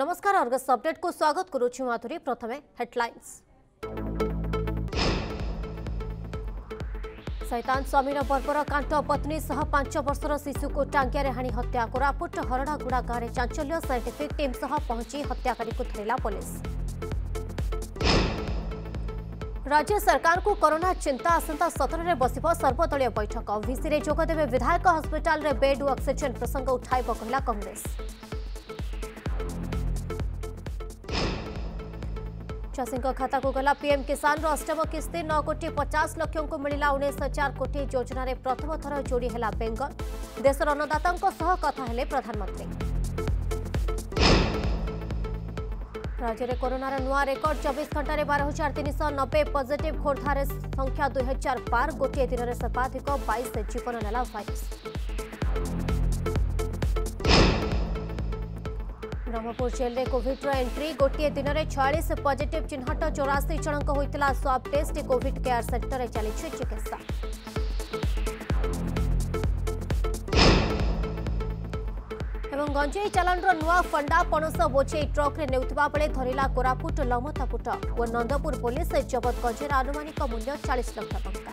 नमस्कार Argus update को स्वागत करुरी प्रथम सैतान स्वामीर पर्वर कांट पत्नी सह पांच वर्ष शिशु को टांगिया हाणी हत्या कोरापुट हरणागुड़ा गांव में चांचल्य सैंटिफिक टीम सह पहुंची हत्याकारी को धरला पुलिस राज्य सरकार को करोना चिंता आसंता सतर में बस सर्वदल बैठक भिसी में विधायक हस्पिटाल बेड अक्सीजेन प्रसंग उठाब कहला कंग्रेस चाषी खाता को गला पीएम किसान अष्टम किस्ती नौ कोटी पचास लक्ष को मिला उन्नीस हजार कोटी योजन प्रथम थर जोड़ी है बेंगल देशर अन्नदाता कथा प्रधानमंत्री राज्य में करोनार नुआ रेकर्ड चौबीस घंटे बार हजार तीन सौ नब्बे पजिट खोर्धार संख्या दुई हजार पार गोटे दिन में सर्वाधिक बैश जीवन नाला वायरस রামপুর জেলাতে কোভিডৰ এন্ট্ৰী গটি এ দিনৰে 46 পজিটিভ চিনহটো 84 জনক হৈ তোলা স্বাপ টেষ্টে কোভিড কেয়াৰ সেক্টৰে চলিছে চিকিৎসা। এবং গঞ্জাই চালনৰ নয়া ফণ্ডা পনছ বচে ট্ৰাক নেউতবা বলে ধৰিলা কোৰাপুট লমতাপুটা ব নন্দপুর পুলিছে জৱত গজে আনুমানিক মূল্য 40 লাখ দৰকা।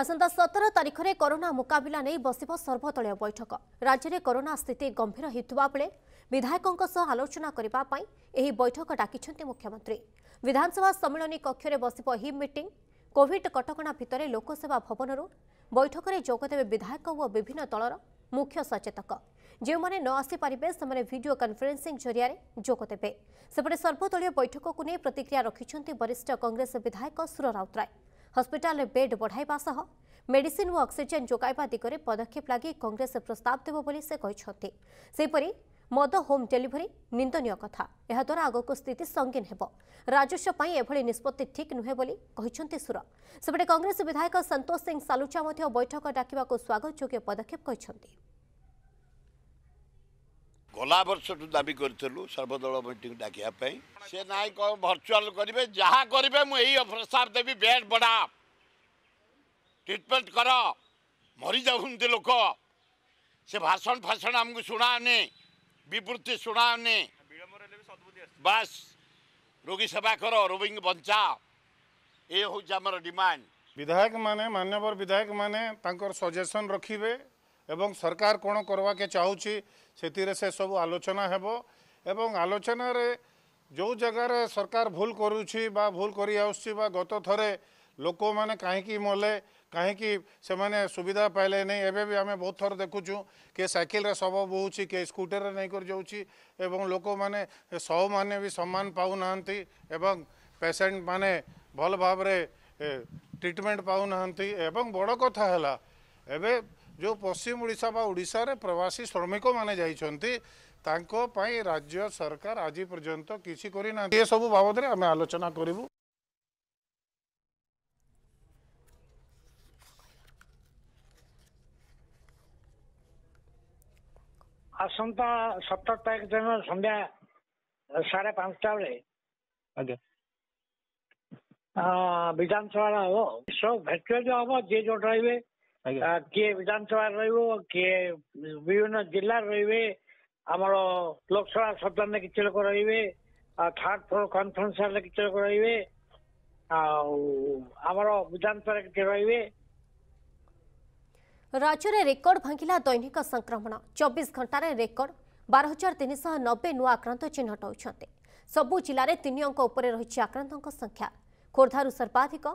ଆସନ୍ତା ସତର ତାରିଖରେ କରୋନା ମୁକାବିଲା ନେଇ ବସିବ ସର୍ବଦଳୀୟ ବୈଠକ ରାଜ୍ୟରେ କରୋନା ସ୍ଥିତି ଗମ୍ଭୀର ହେଉଥିବା ବେଳେ ବିଧାୟକଙ୍କ ସହ ଆଲୋଚନା କରିବା ପାଇଁ ଏହି ବୈଠକ ଡାକିଛନ୍ତି ମୁଖ୍ୟମନ୍ତ୍ରୀ ବିଧାନସଭା ସମ୍ମିଳନୀ କକ୍ଷରେ ବସିବ ଏହି ମିଟିଂ କୋଭିଡ୍ କଟକଣା ଭିତରେ ଲୋକସେବା ଭବନରୁ ବୈଠକରେ ଯୋଗଦେବେ ବିଧାୟକ ଓ ବିଭିନ୍ନ ଦଳର ମୁଖ୍ୟ ସଚେତକ ଯେଉଁମାନେ ନ ଆସିପାରିବେ ସେମାନେ ଭିଡ଼ିଓ କନ୍ଫରେନ୍ସିଂ ଜରିଆରେ ଯୋଗଦେବେ ସେପଟେ ସର୍ବଦଳୀୟ ବୈଠକକୁ ନେଇ ପ୍ରତିକ୍ରିୟା ରଖିଛନ୍ତି ବରିଷ୍ଠ କଂଗ୍ରେସ ବିଧାୟକ ସୁର ରାଉତରାୟ हस्पिटाल बेड बढ़ावा सह मेड व अक्सीजेन जोगाइवा दिग्वे पदक्षेप लगे कंग्रेस प्रस्ताव देवी से कहीपर मद होम डेलीवरी निंदन कथा यहाद्वारा आगक स्थित संगीन हो राजस्वी निष्पत्ति ठिक नुहे सुर सेपटे कंग्रेस विधायक संतोष सिंह सालुचा बैठक डाक स्वागत योग्य पदक्षेप ଗଲା ବର୍ଷଠୁ ଦାବି କରିଥିଲୁ ସର୍ବଦଳ ମିଟିଂ ଡାକିବା ପାଇଁ ସେ ନାଇଁ ଭର୍ଚୁଆଲ କରିବେ ଯାହା କରିବେ ମୁଁ ଏଇ ପ୍ରସ୍ତାବ ଦେବି ବେଡ୍ ବଡ଼ା ଟ୍ରିଟମେଣ୍ଟ କର ମରିଯାଉଛନ୍ତି ଲୋକ ସେ ଭାଷଣ ଫାସଣ ଆମକୁ ଶୁଣାଅନି ବିବୃତ୍ତି ଶୁଣାଅନି ବାସ୍ ରୋଗୀ ସେବା କର ରୋଗୀଙ୍କୁ ବଞ୍ଚା ଏ ହେଉଛି ଆମର ଡିମାଣ୍ଡ ବିଧାୟକମାନେ ମାନ୍ୟବର ବିଧାୟକମାନେ ତାଙ୍କର ସଜେସନ୍ ରଖିବେ एवं सरकार कौन करवा के चाहूँ से सब आलोचना हे एवं आलोचन जो जगार सरकार भूल कर भूल कर गत थे लोक मैंने कहीं मले कहीं सुविधा पाए नहीं एवं भी आम बहुत थर देखु किए सैकेल शब बोच किए स्कूटर नहीं करके सब मैंने भी सम्मान पा ना पेसेंट मैने भल भाव ट्रिटमेंट पा ना बड़ कथा है एवं जो पश्चिम ओडा ओडार प्रवासी श्रमिक मैंने जाई राज्य सरकार आज पर्यत किसी ये सब बाबद आलोचना करूँ आसंता सतर तारीख दिन सन्या साढ़े पांचटा बेले विधानसभा हम सब ଭେଟୁଆଲି हम जे जो रे ଆଜ୍ଞା କିଏ ବିଧାନସଭା ରହିବ କିଏ ବିଭିନ୍ନ ଜିଲ୍ଲା ରହିବେ ଆମର ଲୋକସଭା ସଦନରେ କିଛି ଲୋକ ରହିବେ ଆଉ ଥାର୍ଡ ଫ୍ଲୋର କନଫରେନ୍ସ ହଲରେ କିଛି ଲୋକ ରହିବେ ଆଉ ଆମର ବିଧାନସଭାରେ କିଛି ରହିବେ ରାଜ୍ୟରେ ରେକର୍ଡ ଭାଙ୍ଗିଲା ଦୈନିକ ସଂକ୍ରମଣ ଚବିଶ ଘଣ୍ଟାରେ ରେକର୍ଡ ବାର ହଜାର ତିନିଶହ ନବେ ନୂଆ ଆକ୍ରାନ୍ତ ଚିହ୍ନଟ ହୋଇଛନ୍ତି ସବୁ ଜିଲ୍ଲାରେ ତିନି ଅଙ୍କ ଉପରେ ରହିଛି ଆକ୍ରାନ୍ତଙ୍କ ସଂଖ୍ୟା ଖୋର୍ଦ୍ଧାରୁ ସର୍ବାଧିକ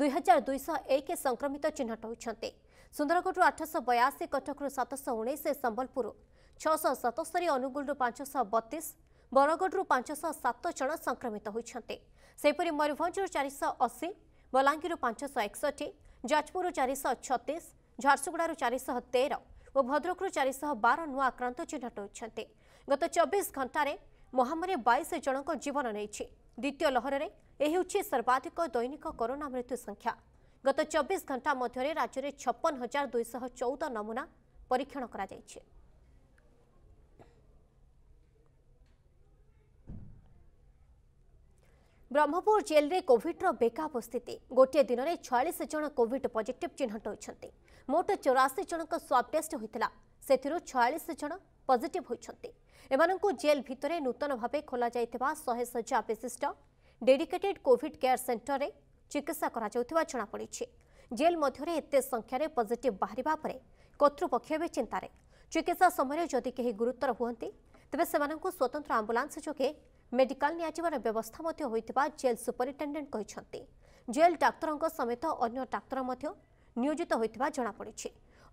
ଦୁଇ ହଜାର ଦୁଇଶହ ଏକ ସଂକ୍ରମିତ ଚିହ୍ନଟ ହୋଇଛନ୍ତି ସୁନ୍ଦରଗଡ଼ରୁ ଆଠଶହ ବୟାଅଶୀ କଟକରୁ ସାତଶହ ଉଣେଇଶ ସମ୍ବଲପୁରରୁ ଛଅଶହ ସତସ୍ତରୀ ଅନୁଗୁଳରୁ ପାଞ୍ଚଶହ ବତିଶ ବରଗଡ଼ରୁ ପାଞ୍ଚଶହ ସାତ ଜଣ ସଂକ୍ରମିତ ହୋଇଛନ୍ତି ସେହିପରି ମୟୂରଭଞ୍ଜରୁ ଚାରିଶହ ଅଶୀ ବଲାଙ୍ଗୀରରୁ ପାଞ୍ଚଶହ ଏକଷଠି ଯାଜପୁରରୁ ଚାରିଶହ ଛତିଶ ଝାରସୁଗୁଡ଼ାରୁ ଚାରିଶହ ତେର ଓ ଭଦ୍ରକରୁ ଚାରିଶହ ବାର ନୂଆ ଆକ୍ରାନ୍ତ ଚିହ୍ନଟ ହୋଇଛନ୍ତି ଗତ ଚବିଶ ଘଣ୍ଟାରେ ମହାମାରୀ ବାଇଶ ଜଣଙ୍କ ଜୀବନ ନେଇଛି ଦ୍ୱିତୀୟ ଲହରରେ ଏହି ହେଉଛି ସର୍ବାଧିକ ଦୈନିକ କରୋନା ମୃତ୍ୟୁ ସଂଖ୍ୟା ଗତ ଚବିଶ ଘଣ୍ଟା ମଧ୍ୟରେ ରାଜ୍ୟରେ ଛପନ ହଜାର ଦୁଇଶହ ଚଉଦ ନମୁନା ପରୀକ୍ଷଣ କରାଯାଇଛି ବ୍ରହ୍ମପୁର ଜେଲ୍ରେ କୋଭିଡ୍ର ବେକା ଉପସ୍ଥିତି ଗୋଟିଏ ଦିନରେ ଛୟାଳିଶ ଜଣ କୋଭିଡ୍ ପଜିଟିଭ୍ ଚିହ୍ନଟ ହୋଇଛନ୍ତି ମୋଟ ଚଉରାଶୀ ଜଣଙ୍କ ସ୍ୱାବ୍ ଟେଷ୍ଟ ହୋଇଥିଲା ସେଥିରୁ ଛୟାଳିଶ ଜଣ ପଜିଟିଭ୍ ହୋଇଛନ୍ତି ଏମାନଙ୍କୁ ଜେଲ୍ ଭିତରେ ନୂତନ ଭାବେ ଖୋଲାଯାଇଥିବା ଶହେ ସଜା ବିଶିଷ୍ଟ ଡେଡିକେଟେଡ୍ କୋଭିଡ୍ କେୟାର ସେଣ୍ଟରରେ ଚିକିତ୍ସା କରାଯାଉଥିବା ଜଣାପଡ଼ିଛି ଜେଲ୍ ମଧ୍ୟରେ ଏତେ ସଂଖ୍ୟାରେ ପଜିଟିଭ୍ ବାହାରିବା ପରେ କର୍ତ୍ତୃପକ୍ଷ ଏବେ ଚିନ୍ତାରେ ଚିକିତ୍ସା ସମୟରେ ଯଦି କେହି ଗୁରୁତର ହୁଅନ୍ତି ତେବେ ସେମାନଙ୍କୁ ସ୍ୱତନ୍ତ୍ର ଆମ୍ବୁଲାନ୍ସ ଯୋଗେ ମେଡିକାଲ ନିଆଯିବାର ବ୍ୟବସ୍ଥା ମଧ୍ୟ ହୋଇଥିବା ଜେଲ୍ ସୁପରିଟେଣ୍ଡେଣ୍ଟ କହିଛନ୍ତି ଜେଲ୍ ଡାକ୍ତରଙ୍କ ସମେତ ଅନ୍ୟ ଡାକ୍ତର ମଧ୍ୟ ନିୟୋଜିତ ହୋଇଥିବା ଜଣାପଡ଼ିଛି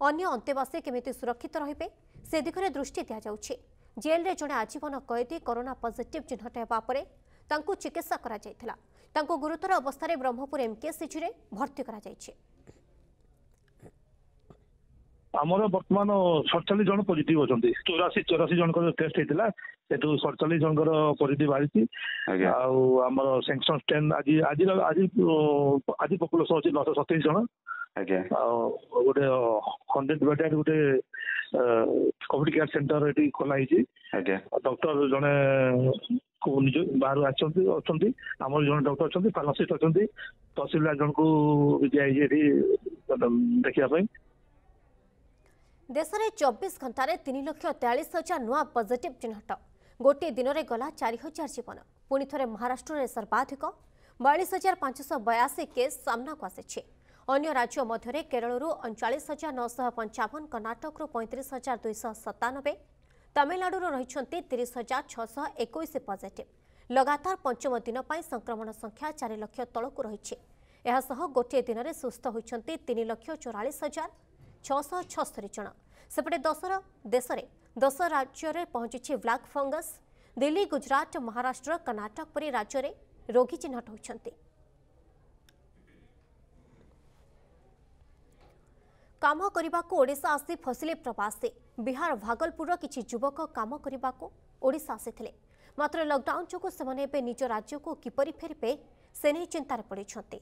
ଅନ୍ୟ ଅନ୍ତେବାସୀ କେମିତି ସୁରକ୍ଷିତ ରହିବେ ସେ ଦିଗରେ ଦୃଷ୍ଟି ଦିଆଯାଉଛି ଜେଲ୍ରେ ଜଣେ ଆଜୀବନ କଏଦୀ କରୋନା ପଜିଟିଭ୍ ଚିହ୍ନଟ ହେବା ପରେ ତାଙ୍କୁ ଚିକିତ୍ସା କରାଯାଇଥିଲା ତାଙ୍କୁ ଗୁରୁତର ଅବସ୍ଥାରେ ବ୍ରହ୍ମପୁର ଏମ୍କେସିଜିରେ ଭର୍ତ୍ତି କରାଯାଇଛି ଆମର ବର୍ତ୍ତମାନ ସତଚାଳିଶ ଜଣ ପଜିଟିଭ ଅଛନ୍ତି ଚଉରାଶୀ ଚଉରାଶୀ ଜଣଙ୍କର ଟେଷ୍ଟ ହେଇଥିଲା ସେଠୁ ସତଚାଳିଶ ଜଣଙ୍କର ପଜିଟିଭ ବାହାରିଛି ଆଉ ଆମର ସେଙ୍କସନ ଷ୍ଟ୍ରେନ୍ ଆଜି ଆଜି ଆଜି ଆଜି ପପୁଲେସନ ଅଛି ନଅଶହ ସତେଇଶ ଜଣ ଆଉ ଗୋଟେ ହଣ୍ଡ୍ରେଡ ବେଡେଡ୍ ଗୋଟେ କୋଭିଡ କେୟାର ସେଣ୍ଟର ଏଠି ଖୋଲା ହେଇଛି ଡକ୍ଟର ଜଣେ ନିଜ ବାହାରୁ ଆସିଛନ୍ତି ଅଛନ୍ତି ଆମର ଜଣେ ଡକ୍ଟର ଅଛନ୍ତି ଫାର୍ମାସିଷ୍ଟ ଅଛନ୍ତି ତହସିଲଦାର ଜଣଙ୍କୁ ଦିଆହେଇଛି ଏଠି ଦେଖିବା ପାଇଁ ଦେଶରେ ଚବିଶ ଘଣ୍ଟାରେ ତିନି ଲକ୍ଷ ତେୟାଳିଶ ହଜାର ନୂଆ ପଜିଟିଭ୍ ଚିହ୍ନଟ ଗୋଟିଏ ଦିନରେ ଗଲା ଚାରି ହଜାର ଜୀବନ ପୁଣି ଥରେ ମହାରାଷ୍ଟ୍ରରେ ସର୍ବାଧିକ ବୟାଳିଶ ହଜାର ପାଞ୍ଚଶହ ବୟାଅଶୀ କେସ୍ ସାମ୍ନାକୁ ଆସିଛି ଅନ୍ୟ ରାଜ୍ୟ ମଧ୍ୟରେ କେରଳରୁ ଅଣଚାଳିଶ ହଜାର ନଅଶହ ପଞ୍ଚାବନ କର୍ଣ୍ଣାଟକରୁ ପଇଁତିରିଶ ହଜାର ଦୁଇଶହ ସତାନବେ ତାମିଲନାଡୁରୁ ରହିଛନ୍ତି ତିରିଶ ହଜାର ଛଅଶହ ଏକୋଇଶ ପଜିଟିଭ୍ ଲଗାତାର ପଞ୍ଚମ ଦିନ ପାଇଁ ସଂକ୍ରମଣ ସଂଖ୍ୟା ଚାରି ଲକ୍ଷ ତଳକୁ ରହିଛି ଏହାସହ ଗୋଟିଏ ଦିନରେ ସୁସ୍ଥ ହୋଇଛନ୍ତି ତିନି ଲକ୍ଷ ଚଉରାଳିଶ ହଜାର ଛଅଶହ ଛଅସ୍ତରି ଜଣ ସେପଟେ ଦଶର ଦେଶରେ ଦଶ ରାଜ୍ୟରେ ପହଞ୍ଚିଛି ବ୍ଲାକ୍ ଫଙ୍ଗସ୍ ଦିଲ୍ଲୀ ଗୁଜରାଟ ମହାରାଷ୍ଟ୍ର କର୍ଣ୍ଣାଟକ ପରି ରାଜ୍ୟରେ ରୋଗୀ ଚିହ୍ନଟ ହୋଇଛନ୍ତି କାମ କରିବାକୁ ଓଡ଼ିଶା ଆସି ଫସିଲେ ପ୍ରବାସୀ ବିହାର ଭାଗଲପୁରର କିଛି ଯୁବକ କାମ କରିବାକୁ ଓଡ଼ିଶା ଆସିଥିଲେ ମାତ୍ର ଲକଡାଉନ୍ ଯୋଗୁଁ ସେମାନେ ଏବେ ନିଜ ରାଜ୍ୟକୁ କିପରି ଫେରିବେ ସେ ନେଇ ଚିନ୍ତାରେ ପଡ଼ିଛନ୍ତି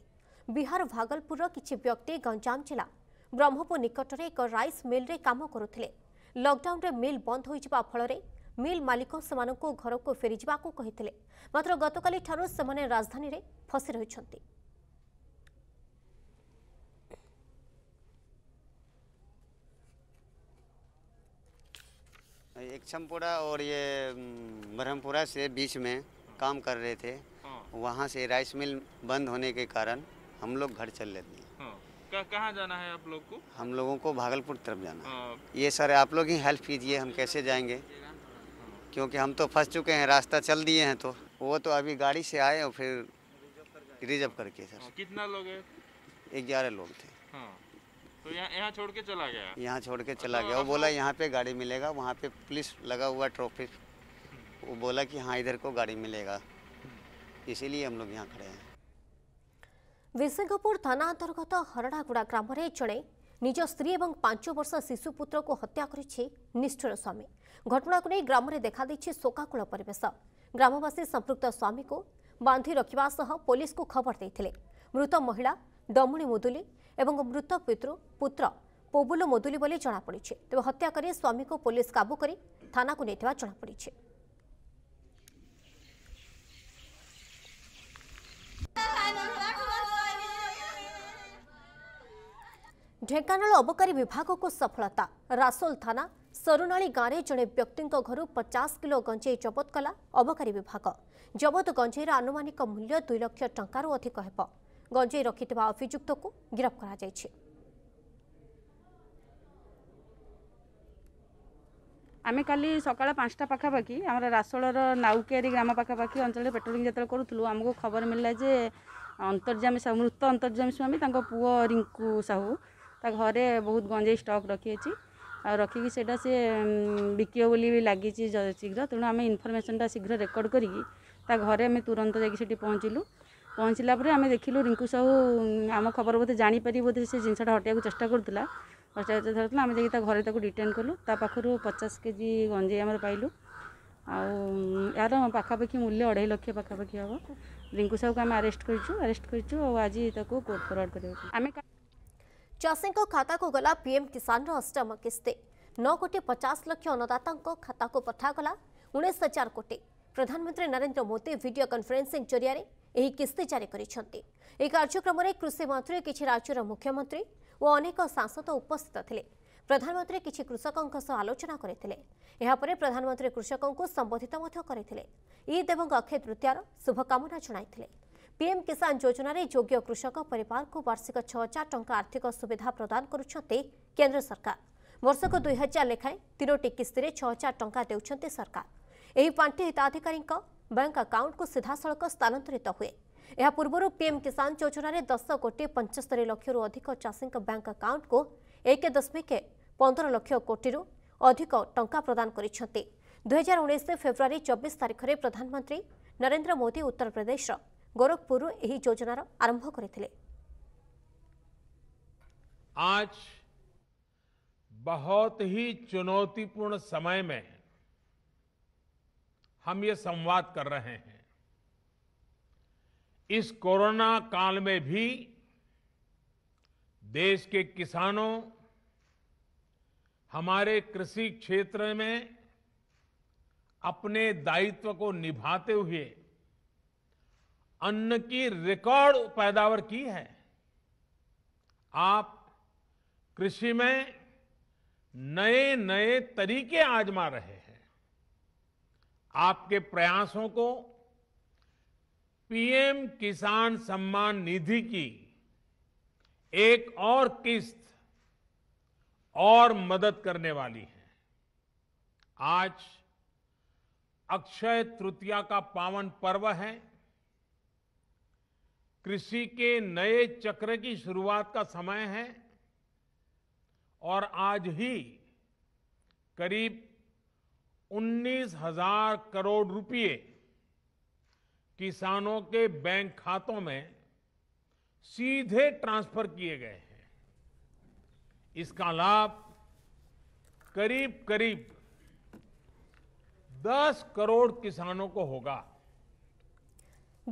ବିହାର ଭାଗଲପୁରର କିଛି ବ୍ୟକ୍ତି ଗଞ୍ଜାମ ଜିଲ୍ଲା ବ୍ରହ୍ମପୁର ନିକଟରେ ଏକ ରାଇସ୍ ମିଲ୍ରେ କାମ କରୁଥିଲେ ଲକଡାଉନ୍ରେ ମିଲ୍ ବନ୍ଦ ହୋଇଯିବା ଫଳରେ ମିଲ୍ ମାଲିକ ସେମାନଙ୍କୁ ଘରକୁ ଫେରିଯିବାକୁ କହିଥିଲେ ମାତ୍ର ଗତକାଲିଠାରୁ ସେମାନେ ରାଜଧାନୀରେ ଫସି ରହିଛନ୍ତି एकछमपुरा और ये ब्रह्मपुरा से बीच में काम कर रहे थे हाँ। वहाँ से राइस मिल बंद होने के कारण हम लोग घर चल लेते हैं हाँ। कहाँ जाना है आप लोग को हम लोगों को भागलपुर तरफ जाना हाँ। ये सर आप लोग ही हेल्प कीजिए हम कैसे जाएंगे क्योंकि हम तो फंस चुके हैं रास्ता चल दिए हैं तो वो तो अभी गाड़ी से आए और फिर रिजर्व करके सर कितना लोग है ग्यारह लोग थे हाँ। तो यहाँ छोड़ के चला गया यहाँ छोड़ के चला गया वो हाँ, बोला हाँ। यहाँ पे गाड़ी मिलेगा वहाँ पे पुलिस लगा हुआ ट्रैफिक वो बोला कि हाँ इधर को गाड़ी मिलेगा इसीलिए हम लोग यहाँ खड़े हैं विशेखपुर थाना अंतर्गत हरड़ागुड़ा ग्राम से जड़े निज स्त्री और पांच वर्ष शिशुपुत्र को हत्या करष्ठुर स्वामी घटना को नहीं ग्राम से देखाई शोकाकूल परेश ग्रामवासी संपुक्त स्वामी को बांधि रखा पुलिस को खबर देते मृत महिला ଦମୁଣି ମୁଦୁଲି ଏବଂ ମୃତ ପିତୃ ପୁତ୍ର ପୋବୁଲୁ ମୁଦୁଲି ବୋଲି ଜଣାପଡ଼ିଛି ତେବେ ହତ୍ୟା କରି ସ୍ୱାମୀକୁ ପୋଲିସ କାବୁ କରି ଥାନାକୁ ନେଇଥିବା ଜଣାପଡ଼ିଛି ଢେଙ୍କାନାଳ ଅବକାରୀ ବିଭାଗକୁ ସଫଳତା ରାସୋଲ ଥାନା ସରୁନାଳୀ ଗାଁରେ ଜଣେ ବ୍ୟକ୍ତିଙ୍କ ଘରୁ ପଚାଶ କିଲୋ ଗଞ୍ଜେଇ ଜବତ କଲା ଅବକାରୀ ବିଭାଗ ଜବତ ଗଞ୍ଜେଇର ଆନୁମାନିକ ମୂଲ୍ୟ ଦୁଇ ଲକ୍ଷ ଟଙ୍କାରୁ ଅଧିକ ହେବ গঞ্জেই রক্ষিথিবা অভিযুক্তকু গিরফ করা যাইছে আমি কালি সকাল পাঁচটা পাখাপাখি আমার রাসোলর নাউকেয়ারি গ্রাম পাখাপাখি অঞ্চলে পেট্রোলিং যেতবে করুলু আমি খবর মিললা যে অন্তর্জামী সাহু মৃত অন্তর্জামী স্বামী তাঁর পুয় রিঙ্কু সাহু তা ঘরে বহুত গঞ্জেই স্টক রখিছি আর রখিকি সেটা সে বিকিব বলে লাগিছি শীঘ্র তেমন আমি ইনফরমেশনটা শীঘ্র রেকর্ড করি তা ঘরে আমি তুরন্ত যাই সেটি পৌঁছিলু ପହଞ୍ଚିଲା ପରେ ଆମେ ଦେଖିଲୁ ରିଙ୍କୁ ସାହୁ ଆମ ଖବର ବୋଧେ ଜାଣିପାରି ବୋଧେ ସେ ଜିନିଷଟା ହଟାଇବାକୁ ଚେଷ୍ଟା କରୁଥିଲା ହଟାଇବାକୁ ଚେଷ୍ଟା କରୁଥିଲା ଆମେ ଯାଇକି ତା ଘରେ ତାକୁ ଡିଟେନ୍ କଲୁ ତା ପାଖରୁ ପଚାଶ କେଜି ଗଞ୍ଜେଇ ଆମର ପାଇଲୁ ଆଉ ଏହାର ପାଖାପାଖି ମୂଲ୍ୟ ଅଢ଼େଇ ଲକ୍ଷ ପାଖାପାଖି ହେବ ରିଙ୍କୁ ସାହୁକୁ ଆମେ ଆରେଷ୍ଟ କରିଛୁ ଆରେଷ୍ଟ କରିଛୁ ଆଉ ଆଜି ତାକୁ କୋର୍ଟ ଫରୱାର୍ଡ଼ କରିବାକୁ ଆମେ ଚାଷୀଙ୍କ ଖାତାକୁ ଗଲା ପିଏମ୍ କିଷାନର ଅଷ୍ଟମ କିସ୍ତି ନଅ କୋଟି ପଚାଶ ଲକ୍ଷ ଅନ୍ନଦାତାଙ୍କ ଖାତାକୁ ପଠାଗଲା ଉଣେଇଶ ହଜାର କୋଟି ପ୍ରଧାନମନ୍ତ୍ରୀ ନରେନ୍ଦ୍ର ମୋଦି ଭିଡ଼ିଓ କନଫରେନ୍ସିଂ ଜରିଆରେ किस्ती जारी करम कृषि मंत्री किसी राज्यर मुख्यमंत्री और अनेक सांसद उपस्थित थे प्रधानमंत्री किसी कृषकों आलोचना करपर प्रधानमंत्री कृषकों संबोधित ईद एवं अक्षय तृतीयार शुभकामना जन पीएम किसान योजन योग्य कृषक परिवार को वार्षिक छह हजार टंका आर्थिक सुविधा प्रदान कर सरकार वर्षक दुई हजार लेखाएं तीनो किस्ती छ हजार टंका दे सरकार पांठि हिताधिकारी बैंक आकाउंट को सीधा सड़क स्थानांतरित हुए यह पूर्व पीएम किसान योजन दस कोटी पंचस्तर लक्ष रु अधिक चाषी बैंक आकाउंट को एक दशमिक पंदर लक्ष कोटी अधिक टा प्रदान कर दुईहजार उन्नीस फेब्रुआरी चबीस तारीख में प्रधानमंत्री नरेंद्र मोदी उत्तर प्रदेश गोरखपुर योजना आरंभ कर आज बहुत ही चुनौतीपूर्ण समय में हम ये संवाद कर रहे हैं इस कोरोना काल में भी देश के किसानों हमारे कृषि क्षेत्र में अपने दायित्व को निभाते हुए अन्न की रिकॉर्ड पैदावार की है आप कृषि में नए नए तरीके आजमा रहे हैं आपके प्रयासों को पीएम किसान सम्मान निधि की एक और किस्त और मदद करने वाली है आज अक्षय तृतीया का पावन पर्व है कृषि के नए चक्र की शुरुआत का समय है और आज ही करीब उन्नीस हजार करोड़ रुपए किसानों के बैंक खातों में सीधे ट्रांसफर किए गए हैं इसका लाभ करीब करीब 10 करोड़ किसानों को होगा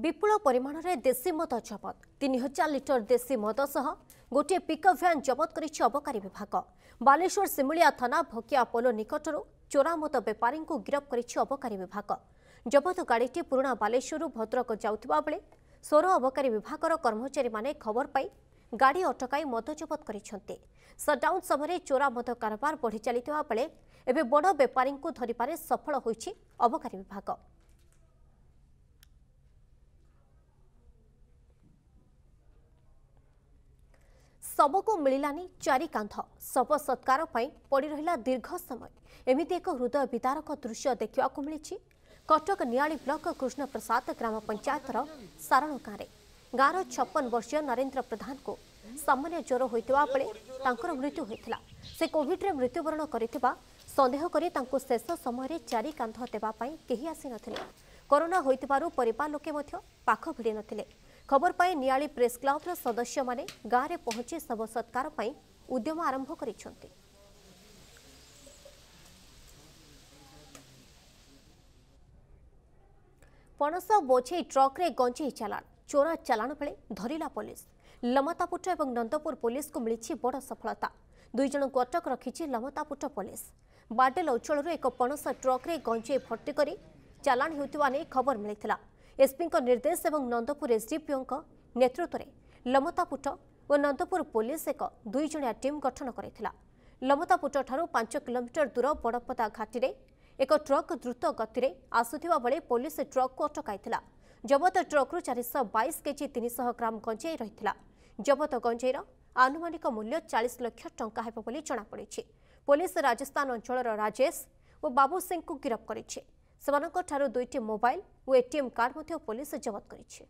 विपुल परिमाण में देशी मद जबत तीन हजार लिटर देशी मद सह गोटे पिकअप भ्यान जबत करी विभाग बालेश्वर सिमुलिया थाना भकिया पोल निकटर ଚୋରାମଦ ବେପାରୀଙ୍କୁ ଗିରଫ କରିଛି ଅବକାରୀ ବିଭାଗ ଜବତ ଗାଡ଼ିଟି ପୁରୁଣା ବାଲେଶ୍ୱରରୁ ଭଦ୍ରକ ଯାଉଥିବା ବେଳେ ସୋର ଅବକାରୀ ବିଭାଗର କର୍ମଚାରୀମାନେ ଖବର ପାଇ ଗାଡ଼ି ଅଟକାଇ ମଦ ଜବତ କରିଛନ୍ତି ସଟ୍ଡାଉନ୍ ସମୟରେ ଚୋରା ମଦ କାରବାର ବଢ଼ି ଚାଲିଥିବା ବେଳେ ଏବେ ବଡ଼ ବେପାରୀଙ୍କୁ ଧରିବାରେ ସଫଳ ହୋଇଛି ଅବକାରୀ ବିଭାଗ सबको शबको मिल चारिकान्ध शब सत्कारप पडिरह दीर्घ समय एमि एक हृदय विदारक दृश्य देख्दाखि कटक निया ब्लक कृष्ण प्रसाद ग्राम पञ्चायत र सारण गाँडे गाँ र छपन वर्षीय नरेन्द्र प्रधानको सामान्य ज्वरो मृत्यु से हुन्छ कोभिड्रे मृत्युवरण गरि सन्देहकरी शेष समय चारिकान्ध देखि आसी नै कोरोना हुे पाख फिडि न ଖବର ପାଇ ନିଆଳି ପ୍ରେସ୍ କ୍ଲବର ସଦସ୍ୟମାନେ ଗାଁରେ ପହଞ୍ଚି ଶବ ସତ୍କାର ପାଇଁ ଉଦ୍ୟମ ଆରମ୍ଭ କରିଛନ୍ତି ପଣସ ବୋଝେଇ ଟ୍ରକ୍ରେ ଗଞ୍ଜେଇ ଚାଲାଣ ଚୋରା ଚାଲାଣ ବେଳେ ଧରିଲା ପୋଲିସ ଲମତାପୁଟ ଏବଂ ନନ୍ଦପୁର ପୋଲିସକୁ ମିଳିଛି ବଡ଼ ସଫଳତା ଦୁଇଜଣଙ୍କୁ ଅଟକ ରଖିଛି ଲମତାପୁଟ ପୋଲିସ ବାଡେଲ ଅଞ୍ଚଳରୁ ଏକ ପଣସ ଟ୍ରକ୍ରେ ଗଞ୍ଜେଇ ଭର୍ତ୍ତି କରି ଚାଲାଣ ହେଉଥିବା ନେଇ ଖବର ମିଳିଥିଲା ଏସ୍ପିଙ୍କ ନିର୍ଦ୍ଦେଶ ଏବଂ ନନ୍ଦପୁର ଏସ୍ଡିପିଓଙ୍କ ନେତୃତ୍ୱରେ ଲମତାପୁଟ ଓ ନନ୍ଦପୁର ପୋଲିସ ଏକ ଦୁଇଜଣିଆ ଟିମ୍ ଗଠନ କରିଥିଲା ଲମତାପୁଟଠାରୁ ପାଞ୍ଚ କିଲୋମିଟର ଦୂର ବଡ଼ପଦା ଘାଟିରେ ଏକ ଟ୍ରକ୍ ଦ୍ରୁତ ଗତିରେ ଆସୁଥିବା ବେଳେ ପୋଲିସ ଟ୍ରକ୍କୁ ଅଟକାଇଥିଲା ଜବତ ଟ୍ରକ୍ରୁ ଚାରିଶହ ବାଇଶ କେଜି ତିନିଶହ ଗ୍ରାମ ଗଞ୍ଜେଇ ରହିଥିଲା ଜବତ ଗଞ୍ଜେଇର ଆନୁମାନିକ ମୂଲ୍ୟ ଚାଳିଶ ଲକ୍ଷ ଟଙ୍କା ହେବ ବୋଲି ଜଣାପଡ଼ିଛି ପୋଲିସ ରାଜସ୍ଥାନ ଅଞ୍ଚଳର ରାଜେଶ ଓ ବାବୁ ସିଂଙ୍କୁ ଗିରଫ କରିଛି ସେମାନଙ୍କଠାରୁ ଦୁଇଟି ମୋବାଇଲ ଓ ଏଟିଏମ୍ କାର୍ଡ ମଧ୍ୟ ପୋଲିସ ଜବତ କରିଛି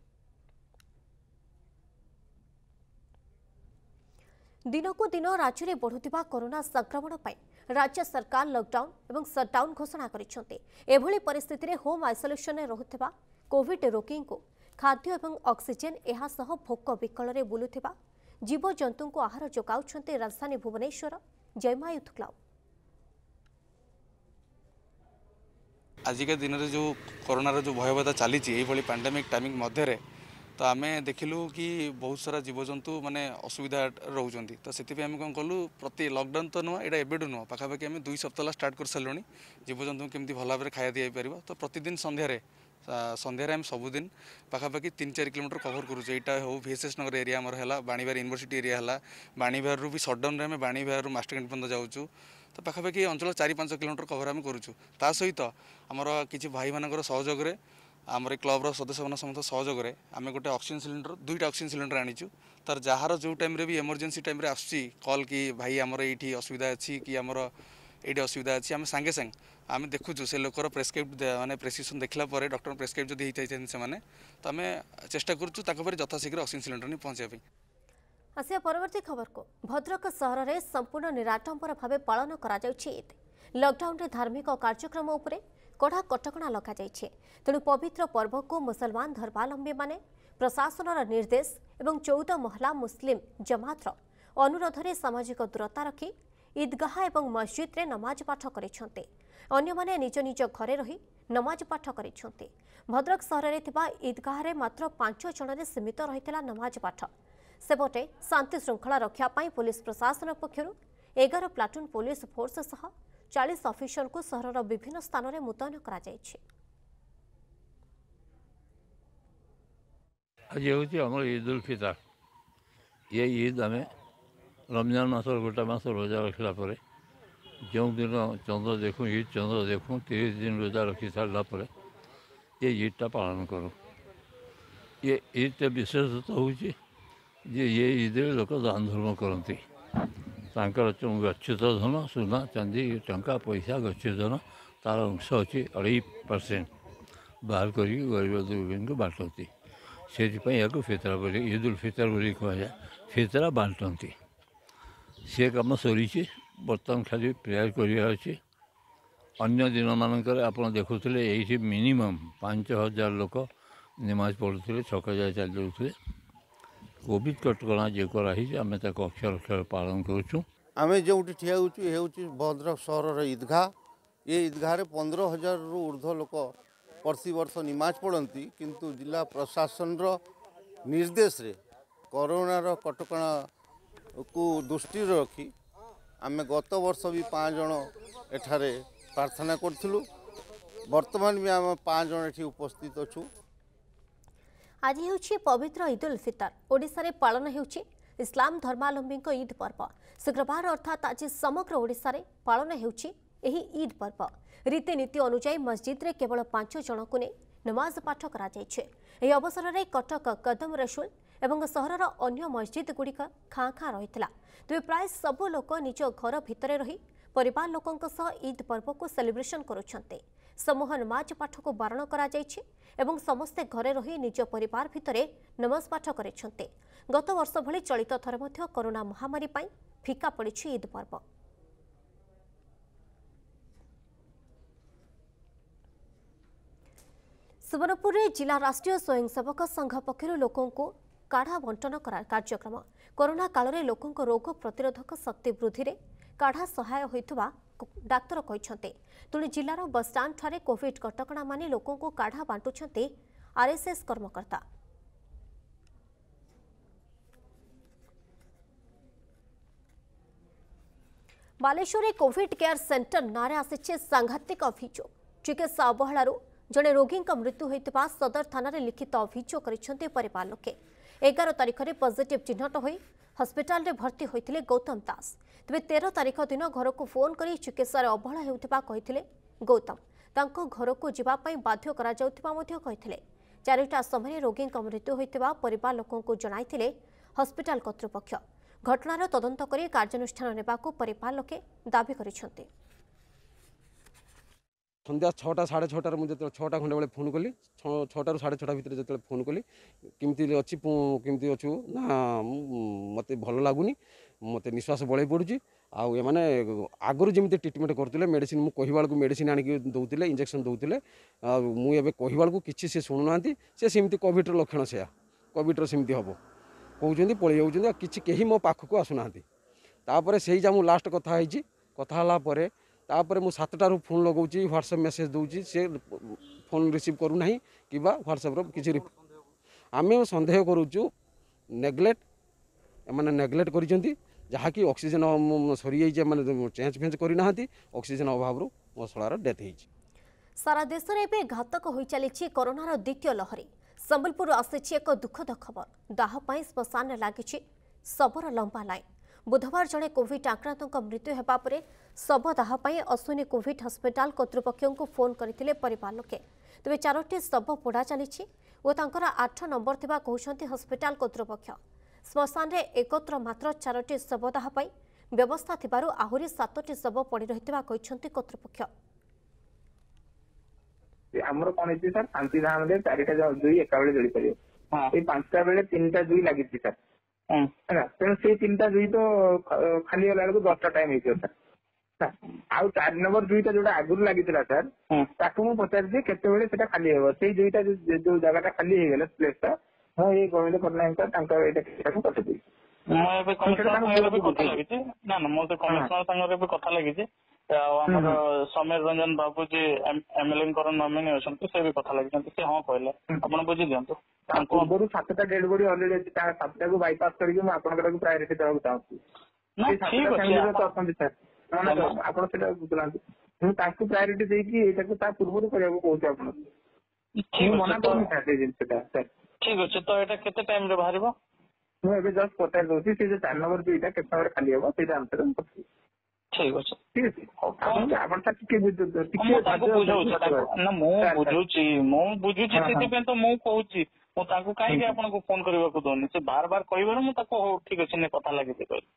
ଦିନକୁ ଦିନ ରାଜ୍ୟରେ ବଢ଼ୁଥିବା କରୋନା ସଂକ୍ରମଣ ପାଇଁ ରାଜ୍ୟ ସରକାର ଲକଡାଉନ ଏବଂ ସଟ୍ଡାଉନ ଘୋଷଣା କରିଛନ୍ତି ଏଭଳି ପରିସ୍ଥିତିରେ ହୋମ୍ ଆଇସୋଲେସନରେ ରହୁଥିବା କୋଭିଡ ରୋଗୀଙ୍କୁ ଖାଦ୍ୟ ଏବଂ ଅକ୍ସିଜେନ୍ ଏହାସହ ଭୋକ ବିକଳରେ ବୁଲୁଥିବା ଜୀବଜନ୍ତୁଙ୍କୁ ଆହାର ଯୋଗାଉଛନ୍ତି ରାଜଧାନୀ ଭୁବନେଶ୍ୱର ଜୟମାୟୁଥ କ୍ଲବ୍ ଆଜିକା ଦିନରେ ଯେଉଁ କରୋନାର ଯେଉଁ ଭୟାବହତା ଚାଲିଛି ଏଇଭଳି ପାଣ୍ଡେମିକ୍ ଟାଇମିଂ ମଧ୍ୟରେ ତ ଆମେ ଦେଖିଲୁ କି ବହୁତ ସାରା ଜୀବଜନ୍ତୁ ମାନେ ଅସୁବିଧା ରହୁଛନ୍ତି ତ ସେଥିପାଇଁ ଆମେ କ'ଣ କଲୁ ପ୍ରତି ଲକଡାଉନ୍ ତ ନୁହଁ ଏଇଟା ଏବେଠୁ ନୁହଁ ପାଖାପାଖି ଆମେ ଦୁଇ ସପ୍ତାହ ହେଲା ଷ୍ଟାର୍ଟ କରିସାରିଲୁଣି ଜୀବଜନ୍ତୁଙ୍କୁ କେମିତି ଭଲ ଭାବରେ ଖାଇବା ଦିଆଯାଇପାରିବ ତ ପ୍ରତିଦିନ ସନ୍ଧ୍ୟାରେ ସନ୍ଧ୍ୟାରେ ଆମେ ସବୁଦିନ ପାଖାପାଖି ତିନି ଚାରି କିଲୋମିଟର କଭର କରୁଛୁ ଏଇଟା ହେଉ ଭିଏସ୍ଏସ୍ ନଗର ଏରିଆ ଆମର ହେଲା ବାଣୀବିହାର ୟୁନିଭର୍ସିଟି ଏରିଆ ହେଲା ବାଣୀବିହାରରୁ ବି ସଟ୍ଡାଉନ୍ରେ ଆମେ ବାଣୀବିହାରରୁ ମାଷ୍ଟରକ୍ୟାଣ୍ଟ ପର୍ଯ୍ୟନ୍ତ ଯାଉଛୁ তো পাখাপাখি অঞ্চল চারি পাঁচ কিলোমিটার কভর আমি করুଛୁ ତା ସହିତ ଆମର କିଛି ଭାଇମାନଙ୍କର ସହଯୋଗରେ ଆମର ଏ କ୍ଲବ୍ର ସଦସ୍ୟମାନଙ୍କ ସମସ୍ତ ସହଯୋଗରେ ଆମେ ଗୋଟେ ଅକ୍ସିଜେନ୍ ସିଲିଣ୍ଡର ଦୁଇଟା ଅକ୍ସିଜେନ୍ ସିଲିଣ୍ଡର ଆଣିଛୁ ତାର ଯାହାର ଯେଉଁ ଟାଇମ୍ରେ ବି ଏମର୍ଜେନ୍ସି ଟାଇମ୍ରେ ଆସୁଛି କଲ୍ କି ଭାଇ ଆମର ଏଇଠି ଅସୁବିଧା ଅଛି କି ଆମର ଏଇଠି ଅସୁବିଧା ଅଛି ଆମେ ସାଙ୍ଗେ ସାଙ୍ଗେ ଆମେ ଦେଖୁଛୁ ସେ ଲୋକର ପ୍ରେସ୍କ୍ରିପ୍ଟ ମାନେ ପ୍ରେସ୍କ୍ରିପ୍ସନ୍ ଦେଖିଲା ପରେ ଡକ୍ଟର ପ୍ରେସ୍କ୍ରିପ୍ଟ ଯଦି ହେଇଯାଇଛନ୍ତି ସେମାନେ ତ ଆମେ ଚେଷ୍ଟା କରୁଛୁ ତାଙ୍କ ପରେ ଯଥାଶୀଘ୍ର ଅକ୍ସିଜେନ୍ ସିଲିଣ୍ଡର ନେଇ ପହଞ୍ଚିବା ପାଇଁ ଆସିବା ପରବର୍ତ୍ତୀ ଖବରକୁ ଭଦ୍ରକ ସହରରେ ସମ୍ପୂର୍ଣ୍ଣ ନିରାଡ଼ମ୍ବର ଭାବେ ପାଳନ କରାଯାଉଛି ଇଦ୍ ଲକ୍ଡାଉନରେ ଧାର୍ମିକ କାର୍ଯ୍ୟକ୍ରମ ଉପରେ କଡ଼ା କଟକଣା ଲଗାଯାଇଛି ତେଣୁ ପବିତ୍ର ପର୍ବକୁ ମୁସଲମାନ ଧର୍ମାବଲମ୍ବୀମାନେ ପ୍ରଶାସନର ନିର୍ଦ୍ଦେଶ ଏବଂ ଚଉଦ ମହଲା ମୁସଲିମ ଜମାତର ଅନୁରୋଧରେ ସାମାଜିକ ଦୂରତା ରଖି ଇଦ୍ଗାହ ଏବଂ ମସ୍ଜିଦ୍ରେ ନମାଜ ପାଠ କରିଛନ୍ତି ଅନ୍ୟମାନେ ନିଜ ନିଜ ଘରେ ରହି ନମାଜ ପାଠ କରିଛନ୍ତି ଭଦ୍ରକ ସହରରେ ଥିବା ଇଦ୍ଗାହରେ ମାତ୍ର ପାଞ୍ଚ ଜଣରେ ସୀମିତ ରହିଥିଲା ନମାଜ ପାଠ ସେପଟେ ଶାନ୍ତି ଶୃଙ୍ଖଳା ରକ୍ଷା ପାଇଁ ପୋଲିସ ପ୍ରଶାସନ ପକ୍ଷରୁ ଏଗାର ପ୍ଲାଟୁନ୍ ପୋଲିସ ଫୋର୍ସ ସହ ଚାଳିଶ ଅଫିସରଙ୍କୁ ସହରର ବିଭିନ୍ନ ସ୍ଥାନରେ ମୁତୟନ କରାଯାଇଛି ଆଜି ହେଉଛି ଆମର ଇଦ୍ ଉଲ୍ ଫିତର୍ ଏ ଇଦ୍ ଆମେ ରମଜାନ ମାସର ଗୋଟେ ମାସ ରୋଜା ରଖିଲା ପରେ ଯେଉଁଦିନ ଚନ୍ଦ୍ର ଦେଖୁ ଇଦ୍ ଚନ୍ଦ୍ର ଦେଖୁ ତିରିଶ ଦିନ ରୋଜା ରଖି ସାରିଲା ପରେ ଏ ଇଦ୍ଟା ପାଳନ କରୁ ଏ ଇଦ୍ଟା ବିଶେଷତଃ ହେଉଛି ଯେ ଇଏ ଇଏରେ ଲୋକ ଦାନ ଧର୍ମ କରନ୍ତି ତାଙ୍କର ଗଚ୍ଛିତଧନ ସୁନା ଚାନ୍ଦି ଟଙ୍କା ପଇସା ଗଚ୍ଛିତଧନ ତା'ର ଅଂଶ ଅଛି ଅଢ଼େଇ ପରସେଣ୍ଟ ବାହାର କରିକି ଗରିବ ଦୁର୍ବିନକୁ ବାଣ୍ଟନ୍ତି ସେଥିପାଇଁ ଏହାକୁ ଫିତରା ବୋଲି ଇଦ୍ ଉଲ୍ ଫିତର ବୋଲି କୁହାଯାଏ ଫିତରା ବାଣ୍ଟନ୍ତି ସେ କାମ ସରିଛି ବର୍ତ୍ତମାନ ଖାଲି ପ୍ରେୟାର କରିବାର ଅଛି ଅନ୍ୟ ଦିନମାନଙ୍କରେ ଆପଣ ଦେଖୁଥିଲେ ଏଇଠି ମିନିମମ୍ ପାଞ୍ଚ ହଜାର ଲୋକ ନିମାଜ ପଢ଼ୁଥିଲେ ଛକ ଯାଏ ଚାଲି ଯାଉଥିଲେ କୋଭିଡ଼ କଟକଣା ଯେ କରାହେଇଛି ଆମେ ତାକୁ ଅକ୍ଷର ଅକ୍ଷର ପାଳନ କରୁଛୁ ଆମେ ଯେଉଁଠି ଠିଆ ହେଉଛୁ ଏ ହେଉଛି ଭଦ୍ରକ ସହରର ଇଦ୍ଘା ଏ ଇଦ୍ଘାହରେ ପନ୍ଦର ହଜାରରୁ ଉର୍ଦ୍ଧ୍ୱ ଲୋକ ପ୍ରତିବର୍ଷ ନିମାଜ ପଡ଼ନ୍ତି କିନ୍ତୁ ଜିଲ୍ଲା ପ୍ରଶାସନର ନିର୍ଦ୍ଦେଶରେ କରୋନାର କଟକଣାକୁ ଦୃଷ୍ଟିରେ ରଖି ଆମେ ଗତ ବର୍ଷ ବି ପାଞ୍ଚ ଜଣ ଏଠାରେ ପ୍ରାର୍ଥନା କରିଥିଲୁ ବର୍ତ୍ତମାନ ବି ଆମେ ପାଞ୍ଚ ଜଣ ଏଠି ଉପସ୍ଥିତ ଅଛୁ ଆଜି ହେଉଛି ପବିତ୍ର ଇଦ୍ ଉଲ୍ ଫିତର ଓଡ଼ିଶାରେ ପାଳନ ହେଉଛି ଇସଲାମ ଧର୍ମାବଲମ୍ବୀଙ୍କ ଇଦ୍ ପର୍ବ ଶୁକ୍ରବାର ଅର୍ଥାତ୍ ଆଜି ସମଗ୍ର ଓଡ଼ିଶାରେ ପାଳନ ହେଉଛି ଏହି ଇଦ୍ ପର୍ବ ରୀତିନୀତି ଅନୁଯାୟୀ ମସଜିଦରେ କେବଳ ପାଞ୍ଚ ଜଣଙ୍କୁ ନେଇ ନମାଜ ପାଠ କରାଯାଇଛି ଏହି ଅବସରରେ କଟକ କଦମ ରସୁଲ ଏବଂ ସହରର ଅନ୍ୟ ମସଜିଦଗୁଡ଼ିକ ଖାଁ ଖାଁ ରହିଥିଲା ତେବେ ପ୍ରାୟ ସବୁ ଲୋକ ନିଜ ଘର ଭିତରେ ରହି ପରିବାର ଲୋକଙ୍କ ସହ ଇଦ୍ ପର୍ବକୁ ସେଲିବ୍ରେସନ୍ କରୁଛନ୍ତି ସମୂହ ନମାଜ ପାଠକୁ ବାରଣ କରାଯାଇଛି ଏବଂ ସମସ୍ତେ ଘରେ ରହି ନିଜ ପରିବାର ଭିତରେ ନମାଜ ପାଠ କରିଛନ୍ତି ଗତବର୍ଷ ଭଳି ଚଳିତ ଥର ମଧ୍ୟ କରୋନା ମହାମାରୀ ପାଇଁ ଫିକା ପଡ଼ିଛି ଇଦ୍ ପର୍ବ ସୁବର୍ଣ୍ଣପୁରରେ ଜିଲ୍ଲା ରାଷ୍ଟ୍ରୀୟ ସ୍ୱୟଂସେବକ ସଂଘ ପକ୍ଷରୁ ଲୋକଙ୍କୁ କାଢ଼ା ବଣ୍ଟନ କାର୍ଯ୍ୟକ୍ରମ କରୋନା କାଳରେ ଲୋକଙ୍କ ରୋଗ ପ୍ରତିରୋଧକ ଶକ୍ତି ବୃଦ୍ଧିରେ କାଢ଼ା ସହାୟ ହୋଇଥିବା ডাক্তার কিন্তু তুলে জেলার বসষ্টাণ্ডে কোভিড কটকা মানে লোক কাঢ়া বাটুঁচ আরএসএস কর্মকর্তা ବାଲେଶ୍ୱରରେ କୋଭିଡ୍ କେୟାର ସେଣ୍ଟର ନାଁରେ ଆସିଛି ସାଂଘାତିକ ଅଭିଯୋଗ ଚିକିତ୍ସା ଅବହେଳାରୁ ଜଣେ ରୋଗୀଙ୍କ ମୃତ୍ୟୁ ହୋଇଥିବା ସଦର ଥାନାରେ ଲିଖିତ ଅଭିଯୋଗ କରିଛନ୍ତି ପରିବାର ଲୋକେ ଏଗାର ତାରିଖରେ ପଜିଟିଭ୍ ଚିହ୍ନଟ ହୋଇ हस्पिटाल भर्ती होते गौतम दास तेज तेरह तारीख दिन घर को फोन कर चिकित्सार अवहेला गौतम तक घर को जीवाई बाध्य कर चारिटा समय रोगी मृत्यु होता पर लोकों हस्पिटाल करतृपक्ष घटनार तदंत कर कार्यानुषान परिवार दावी कर সন্ধ্যা ছটা সাড়ে ছটার মধ্যে যেত ছটা ঘন্টা বেড়ে ফোন কলি ছটার সাড়ে ছটা ভিতরে যেত ফোন কলি কেমতি অছি কেমতি অছু না মতো ভালো লাগুনি মতো নিঃশ্বাস বলাই পড়ুছি আউ এমানে আগর যেমি ট্রিটমেন্ট করুলে মেডিসিন মু কহবাড়ু মেডিসিন আনিকি দৌলে ইঞ্জেকশন দৌলে মু এবে কহবাড়ু কিছু সে শুণু না সে সেমতি কোভিডর লক্ষণ সেয়া কোভিডর সেমতি হব কৌন পলাই যাচ্ছেন কিছু কেহি মো পাখক আসু না তাপরে সেই যা মু লাস্ট কথা হয়েছি কথা হলাপরে ତାପରେ ମୁଁ ସାତଟାରୁ ଫୋନ୍ ଲଗାଉଛି ହ୍ୱାଟ୍ସଆପ୍ ମେସେଜ୍ ଦେଉଛି ସେ ଫୋନ୍ ରିସିଭ୍ କରୁନାହିଁ କିମ୍ବା ହ୍ୱାଟ୍ସଆପ୍ର କିଛି ଆମେ ସନ୍ଦେହ କରୁଛୁ ନେଗ୍ଲେକ୍ଟ ଏମାନେ ନେଗ୍ଲେକ୍ଟ କରିଛନ୍ତି ଯାହାକି ଅକ୍ସିଜେନ୍ ସରିଯାଇଛି ଏମାନେ ଚେଞ୍ଜ ଫେଞ୍ଜ କରିନାହାନ୍ତି ଅକ୍ସିଜେନ୍ ଅଭାବରୁ ମଶଳାର ଡେଥ୍ ହେଇଛି ସାରା ଦେଶରେ ଏବେ ଘାତକ ହୋଇଚାଲିଛି କରୋନାର ଦ୍ୱିତୀୟ ଲହରୀ ସମ୍ବଲପୁରରୁ ଆସିଛି ଏକ ଦୁଃଖଦ ଖବର ଦାହ ପାଇଁ ଶ୍ମଶାନରେ ଲାଗିଛି ଶବର ଲମ୍ବା ଲାଇନ୍ ବୁଧବାର ଜଣେ କୋଭିଡ୍ ଆକ୍ରାନ୍ତଙ୍କ ମୃତ୍ୟୁ ହେବା ପରେ ଶବ ଦାହ ପାଇଁ ଅଶ୍ୱିନୀ କୋଭିଡ୍ ହସ୍ପିଟାଲ କର୍ତ୍ତୃପକ୍ଷଙ୍କୁ ଫୋନ୍ କରିଥିଲେ ପରିବାର ଲୋକେ ତେବେ ଚାରୋଟି ଶବ ପୋଡ଼ା ଚାଲିଛି ଓ ତାଙ୍କର ଆଠ ନମ୍ବର ଥିବା କହୁଛନ୍ତି ହସ୍ପିଟାଲ କର୍ତ୍ତୃପକ୍ଷ ଶ୍ମଶାନରେ ଏକତ୍ର ମାତ୍ର ଚାରୋଟି ଶବ ଦାହ ପାଇଁ ବ୍ୟବସ୍ଥା ଥିବାରୁ ଆହୁରି ସାତଟି ଶବ ପଡ଼ି ରହିଥିବା କହିଛନ୍ତି କର୍ତ୍ତୃପକ୍ଷ ଆମର କଣ ହେଇଛି ସାର୍ ଶାନ୍ତି ଧାମରେ ଚାରିଟା ଦୁଇ ଏକା ବେଳେ ଜଳିପାରିବ ଏଇ ପାଞ୍ଚଟା ବେଳେ ତିନିଟା ଦୁଇ ଲାଗିଛି ସାର୍ ହେଲା ସେଇ ତିନିଟା ଦୁଇ ତ ଖାଲି ହେଲା ବେଳକୁ ଦଶଟା ଟାଇମ ହେଇଯିବ ସାର୍ ଆଉ ଚାରି ନମ୍ବର ଦୁଇଟା ଯୋଉଟା ଆଗରୁ ଲାଗିଥିଲା ସାର୍ ତାକୁ ମୁଁ ପଚାରିଛି କେତେବେଳେ ସେଟା ଖାଲି ହେବ ସେଇ ଦୁଇଟା ଯୋଉ ଜାଗାଟା ଖାଲି ହେଇଗଲା ପ୍ଲେସ ଟା ମୁଁ ଏଇ ଗୋବିନ୍ଦ ପଟ୍ଟନାୟକ ସାର୍ ତାଙ୍କ ଏଇଟା କେତେଟାକୁ ପଠେଇଦେବି କଥା ଲାଗିଛି ନା ନା ମୁଁ ସେ କମିଶନର ସାଙ୍ଗରେ ଏବେ କଥା ଲାଗିଛି ଆଉ ଆମର ସମୀର ରଞ୍ଜନ ବାବୁ ଯିଏ MLN ଙ୍କର nominee ଅଛନ୍ତି ସେ ବି କଥା ଲାଗିଛନ୍ତି ସେ ହଁ କହିଲେ ଆପଣ ବୁଝି ଦିଅନ୍ତୁ ତାଙ୍କ ପୂର୍ବରୁ ସାତଟା category already ଅଛି ତା ସାତଟାକୁ bypass କରିକି ମୁଁ ଆପଣଙ୍କ priority ଦେବାକୁ ଚାହୁଁଛି ଆପଣ ସେଟା ବୁଝୁନାହାନ୍ତି ମୁଁ ତାଙ୍କୁ priority ଦେଇକି ଏଇଟାକୁ ତା ପୂର୍ବରୁ କରିବାକୁ କହୁଛି ଆପଣଙ୍କୁ ମୁଁ ମନା କରୁନି ସାର୍ ଏଇ ଜିନିଷଟା ସାର୍ ଠିକ ଅଛି ତ ଏଇଟା କେତେ ଟାଇମ ରେ ବାହାରିବ ମୁଁ ଏବେ ଜଷ୍ଟ ପଚାରି ଦଉଛି ସେ ଯୋଉ ଚାରି ନମ୍ବର ଦୁଇଟା କେତେ ସମୟରେ ଖାଲି ହବ ସେଇଟା ଅନୁସାରେ ମୁଁ ମୁଁ ବୁଝୁଛି ମୁଁ ବୁଝୁଛି ସେଥିପାଇଁ ତ ମୁଁ କହୁଛି ମୁଁ ତାଙ୍କୁ କାହିଁକି ଆପଣଙ୍କୁ ଫୋନ କରିବାକୁ ଦଉନି ସେ ବାର ବାର କହିବାରୁ ମୁଁ ତାକୁ ହଉ ଠିକ ଅଛି ନେ କଥା ଲାଗିଛି କହିଲି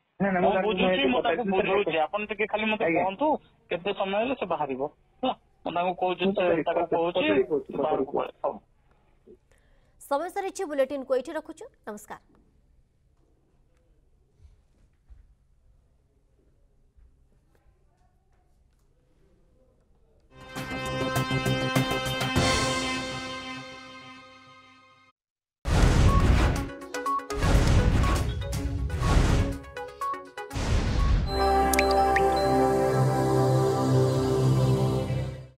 ମୁଁ ବୁଝୁଛି ମୁଁ ତାକୁ ବୁଝଉଛି ଆପଣ ଟିକେ ଖାଲି ମତେ କୁହନ୍ତୁ କେତେ ସମୟ ହେଲେ ସେ ବାହାରିବ ହେଲା ମୁଁ ତାଙ୍କୁ କହୁଛି ତାକୁ କହୁଛି ବାହାରକୁ ପଳାଇ ସମୟ ସାରିଛି କୁ ଏଇଠି ରଖୁଛୁ ନମସ୍କାର